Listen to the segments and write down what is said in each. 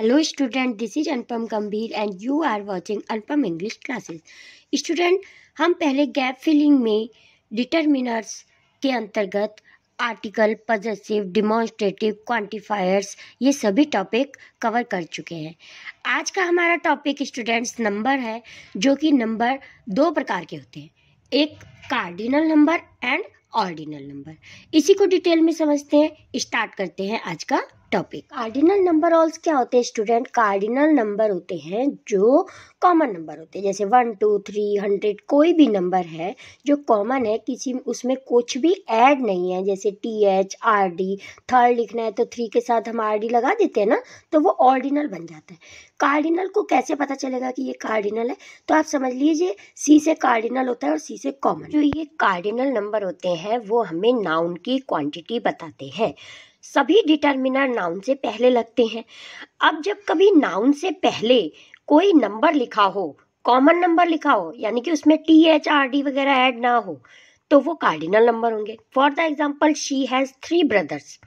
hello student this is Anupam Gambhir and you are watching Anupam English classes student हम पहले gap filling में determiners के अंतर्गत आर्टिकल पजेसिव डिमॉन्स्ट्रेटिव क्वांटिफायर्स ये सभी टॉपिक कवर कर चुके हैं आज का हमारा टॉपिक स्टूडेंट्स नंबर है जो कि नंबर दो प्रकार के होते हैं एक cardinal number and ordinal number इसी को डिटेल में समझते हैं स्टार्ट करते हैं आज का टॉपिक कार्डिनल नंबर ऑल्स क्या होते हैं स्टूडेंट कार्डिनल नंबर होते हैं जो कॉमन नंबर होते हैं जैसे वन टू थ्री हंड्रेड कोई भी नंबर है जो कॉमन है किसी उसमें कुछ भी ऐड नहीं है जैसे T H R D third लिखना है तो थ्री के साथ हम आर डी लगा देते हैं ना तो वो ऑर्डिनल बन जाता है कार्डिनल को कैसे पता चलेगा कि ये कार्डिनल है तो आप समझ लीजिए सी से कार्डिनल होता है और सी से कॉमन जो ये कार्डिनल नंबर होते हैं वो हमें नाउन की क्वांटिटी बताते हैं सभी डिटर्मिनर नाउन से पहले लगते हैं अब जब कभी नाउन से पहले कोई नंबर लिखा हो कॉमन नंबर लिखा हो यानी कि उसमें टी एच आर डी वगैरह ऐड ना हो तो वो कार्डिनल नंबर होंगे for the example she has three brothers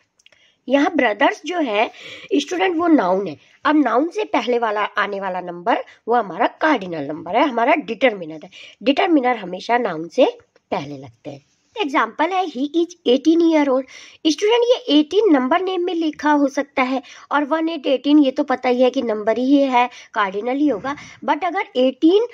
यहाँ ब्रदर्स जो है स्टूडेंट वो नाउन है अब नाउन से पहले वाला आने वाला नंबर वो हमारा कार्डिनल नंबर है हमारा डिटर्मिनर है डिटर्मिनर हमेशा नाउन से पहले लगते हैं एग्जाम्पल है he is eighteen year old student ये एटीन नंबर नेम में लिखा हो सकता है और वन एट एटीन ये तो पता ही है कि नंबर ही है कार्डिनल ही होगा बट अगर eighteen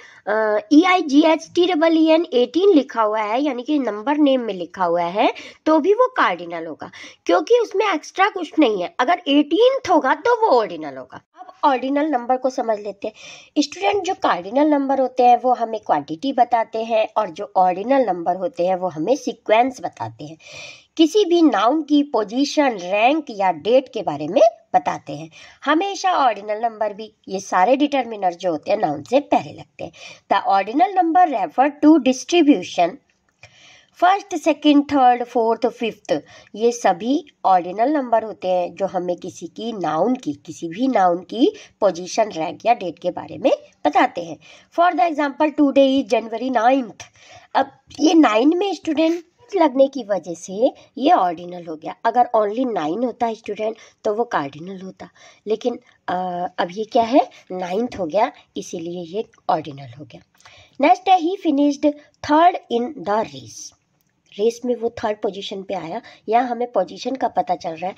E I G H T double E N eighteen लिखा हुआ है यानी कि नंबर नेम में लिखा हुआ है तो भी वो कार्डिनल होगा क्योंकि उसमें एक्स्ट्रा कुछ नहीं है अगर एटीन होगा तो वो ऑर्डिनल होगा ऑर्डिनल नंबर को समझ लेते हैं स्टूडेंट जो कार्डिनल नंबर होते हैं वो हमें क्वांटिटी बताते हैं और जो ऑर्डिनल नंबर होते हैं वो हमें सीक्वेंस बताते हैं किसी भी नाउन की पोजीशन रैंक या डेट के बारे में बताते हैं हमेशा ऑर्डिनल नंबर भी ये सारे डिटर्मिनर जो होते हैं नाउन से पहले लगते हैं the ordinal number refer to distribution first second third fourth fifth ये सभी ऑर्डिनल नंबर होते हैं जो हमें किसी की नाउन की किसी भी नाउन की पोजीशन रैंक या डेट के बारे में बताते हैं for the example today is January ninth अब ये नाइन में स्टूडेंट लगने की वजह से ये ऑर्डिनल हो गया अगर ओनली नाइन होता स्टूडेंट तो वो कार्डिनल होता लेकिन आ, अब ये क्या है नाइन्थ हो गया इसीलिए ये ऑर्डिनल हो गया नेक्स्ट है he finished third in the race race में वो थर्ड पोजीशन पे आया यहाँ हमें पोजीशन का पता चल रहा है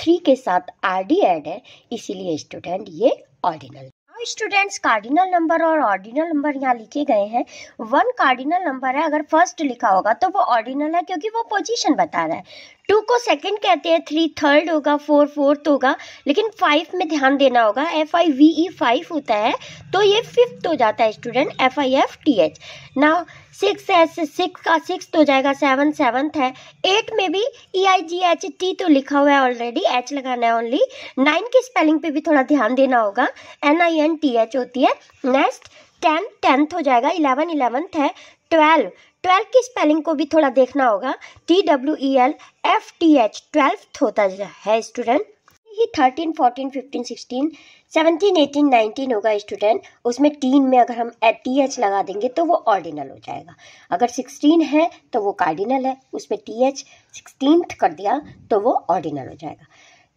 थ्री के साथ आर डी एड है इसीलिए स्टूडेंट ये ऑर्डिनल स्टूडेंट्स कार्डिनल नंबर और ऑर्डिनल नंबर यहाँ लिखे गए हैं वन कार्डिनल नंबर है अगर फर्स्ट लिखा होगा तो वो ऑर्डिनल है क्योंकि वो पोजीशन बता रहा है टू को सेकंड कहते हैं थ्री थर्ड होगा फोर फोर्थ होगा लेकिन फाइव में ध्यान देना होगा F I V E five होता है तो ये फिफ्थ हो जाता है student F I F T H ना सिक्स है सिक्स का सिक्स हो जाएगा सेवन सेवन्थ है एट में भी ई आई जी एच टी तो लिखा हुआ है ऑलरेडी एच लगाना है ओनली नाइन की स्पेलिंग पे भी थोड़ा ध्यान देना होगा N I N T H होती है नेक्स्ट टेंथ टेंथ हो जाएगा इलेवन इलेवंथ है ट्वेल्व ट्वेल्थ की स्पेलिंग को भी थोड़ा देखना होगा T W E e L F T H twelfth होता है स्टूडेंट ही thirteen fourteen fifteen sixteen seventeen eighteen nineteen होगा स्टूडेंट उसमें टीन में अगर हम टी एच लगा देंगे तो वो ऑर्डिनल हो जाएगा अगर सिक्सटीन है तो वो कार्डिनल है उसमें टी एच सिक्सटीन कर दिया तो वो ऑर्डिनल हो जाएगा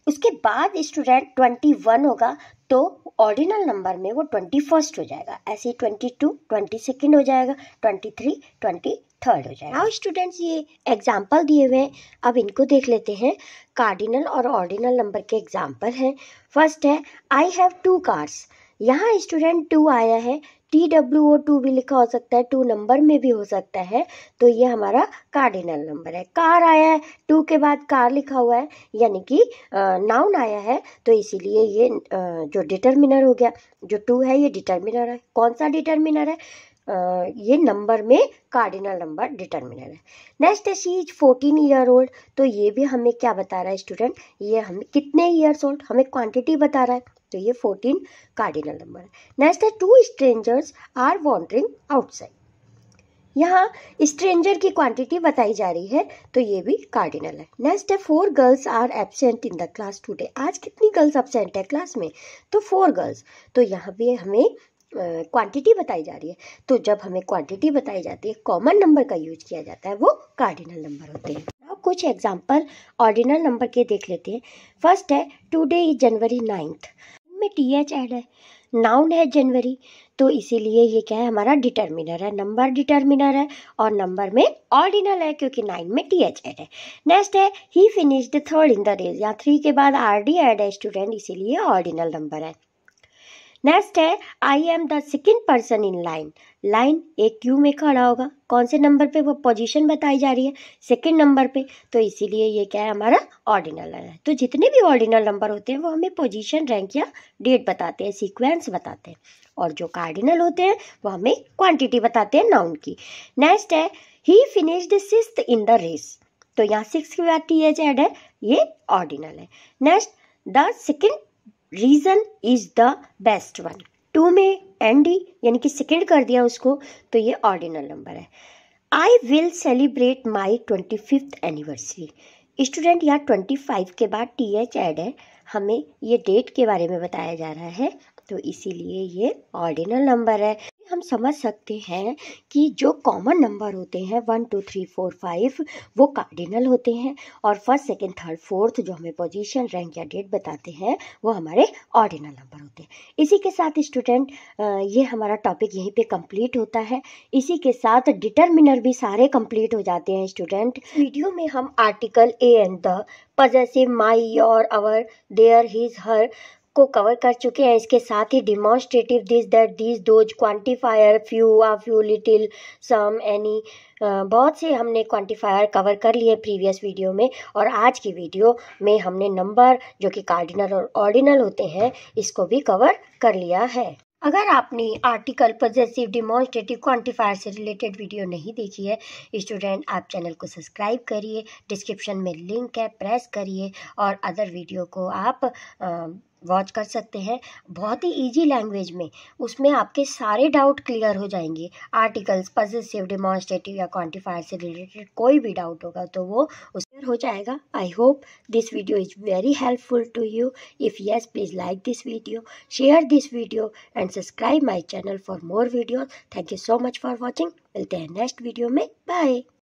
उसके बाद स्टूडेंट ट्वेंटी वन होगा तो ऑर्डिनल नंबर में वो ट्वेंटी फर्स्ट हो जाएगा ऐसे ही ट्वेंटी टू ट्वेंटी सेकेंड हो जाएगा ट्वेंटी थ्री ट्वेंटी थर्ड हो जाएगा और स्टूडेंट्स ये एग्जाम्पल दिए हुए हैं अब इनको देख लेते हैं कार्डिनल और ऑर्डिनल नंबर के एग्जाम्पल हैं फर्स्ट है आई हैव टू कार्स यहाँ स्टूडेंट टू आया है टी डब्ल्यू ओ टू भी लिखा हो सकता है टू नंबर में भी हो सकता है तो ये हमारा कार्डिनल नंबर है कार आया है टू के बाद कार लिखा हुआ है यानी कि नाउन आया है तो इसीलिए ये जो डिटर्मिनर हो गया जो टू है ये डिटर्मिनर है कौन सा डिटर्मिनर है आ, ये नंबर में कार्डिनल नंबर डिटर्मिनर है नेक्स्ट है she is fourteen year old तो ये भी हमें क्या बता रहा है स्टूडेंट ये हम कितने ईयर्स ओल्ड हमें क्वांटिटी बता रहा है तो ये फोर्टीन कार्डिनल नंबर है नेक्स्ट है two strangers are wandering outside यहाँ स्ट्रेंजर की क्वांटिटी बताई जा रही है तो ये भी कार्डिनल है नेक्स्ट है four girls are absent in the class today आज कितनी गर्ल्स एबसेंट है क्लास में तो फोर गर्ल्स तो यहाँ भी हमें क्वांटिटी बताई जा रही है तो जब हमें क्वांटिटी बताई जाती है कॉमन नंबर का यूज किया जाता है वो कार्डिनल नंबर होते हैं अब कुछ एग्जाम्पल ऑर्डिनल नंबर के देख लेते हैं फर्स्ट है टुडे इज जनवरी नाइन्थ में टी एच एड है नाउन है जनवरी तो इसीलिए ये क्या है हमारा डिटर्मिनर है नंबर डिटर्मिनर है और नंबर में ऑर्डिनल है क्योंकि नाइन में टी एच एड है नेक्स्ट है he finished third in the race या थ्री के बाद आर डी एड है स्टूडेंट इसीलिए ऑर्डिनल नंबर है नेक्स्ट है I am the second person in line line एक क्यू में खड़ा होगा कौन से नंबर पे वो पोजीशन बताई जा रही है सेकेंड नंबर पे तो इसीलिए ये क्या है हमारा ऑर्डिनल है तो जितने भी ऑर्डिनल नंबर होते हैं वो हमें पोजीशन रैंक या डेट बताते हैं सीक्वेंस बताते हैं और जो कार्डिनल होते हैं वो हमें क्वांटिटी बताते हैं नाउन की नेक्स्ट है he finished six in the race तो यहाँ सिक्स की बात एच एड है ये ऑर्डिनल है next the second reason is the best one two में एन डी यानी कि सेकेंड कर दिया उसको तो ये ऑर्डिनल नंबर है I will celebrate my twenty fifth anniversary student या ट्वेंटी फाइव के बाद टी एच एड है हमें ये डेट के बारे में बताया जा रहा है तो इसीलिए ये ऑर्डिनल नंबर है हम समझ सकते हैं कि जो कॉमन नंबर होते हैं one two three four five वो कार्डिनल होते हैं और फर्स्ट सेकेंड थर्ड फोर्थ जो हमें पोजीशन रैंक या डेट बताते हैं वो हमारे ऑर्डिनल नंबर होते हैं इसी के साथ स्टूडेंट ये हमारा टॉपिक यहीं पे कंप्लीट होता है इसी के साथ डिटर्मिनर भी सारे कंप्लीट हो जाते हैं स्टूडेंट वीडियो में हम article A and the possessive my your our their his her को कवर कर चुके हैं इसके साथ ही demonstrative this that this those quantifier few a few little some any बहुत से हमने क्वांटिफायर कवर कर लिए प्रीवियस वीडियो में और आज की वीडियो में हमने नंबर जो कि कार्डिनल और ऑर्डिनल होते हैं इसको भी कवर कर लिया है अगर आपने आर्टिकल पोजेसिव डिमॉन्स्ट्रेटिव क्वांटिफायर से रिलेटेड वीडियो नहीं देखी है स्टूडेंट आप चैनल को सब्सक्राइब करिए डिस्क्रिप्शन में लिंक है प्रेस करिए और अदर वीडियो को आप आ, वॉच कर सकते हैं बहुत ही इजी लैंग्वेज में उसमें आपके सारे डाउट क्लियर हो जाएंगे आर्टिकल्स पजेसिव डिमॉन्स्ट्रेटिव या क्वान्टिफायर से रिलेटेड कोई भी डाउट होगा तो वो उसमें हो जाएगा I hope this video is very helpful to you if yes please like this video share this video and subscribe my channel for more video thank you so much for watching मिलते हैं next video में bye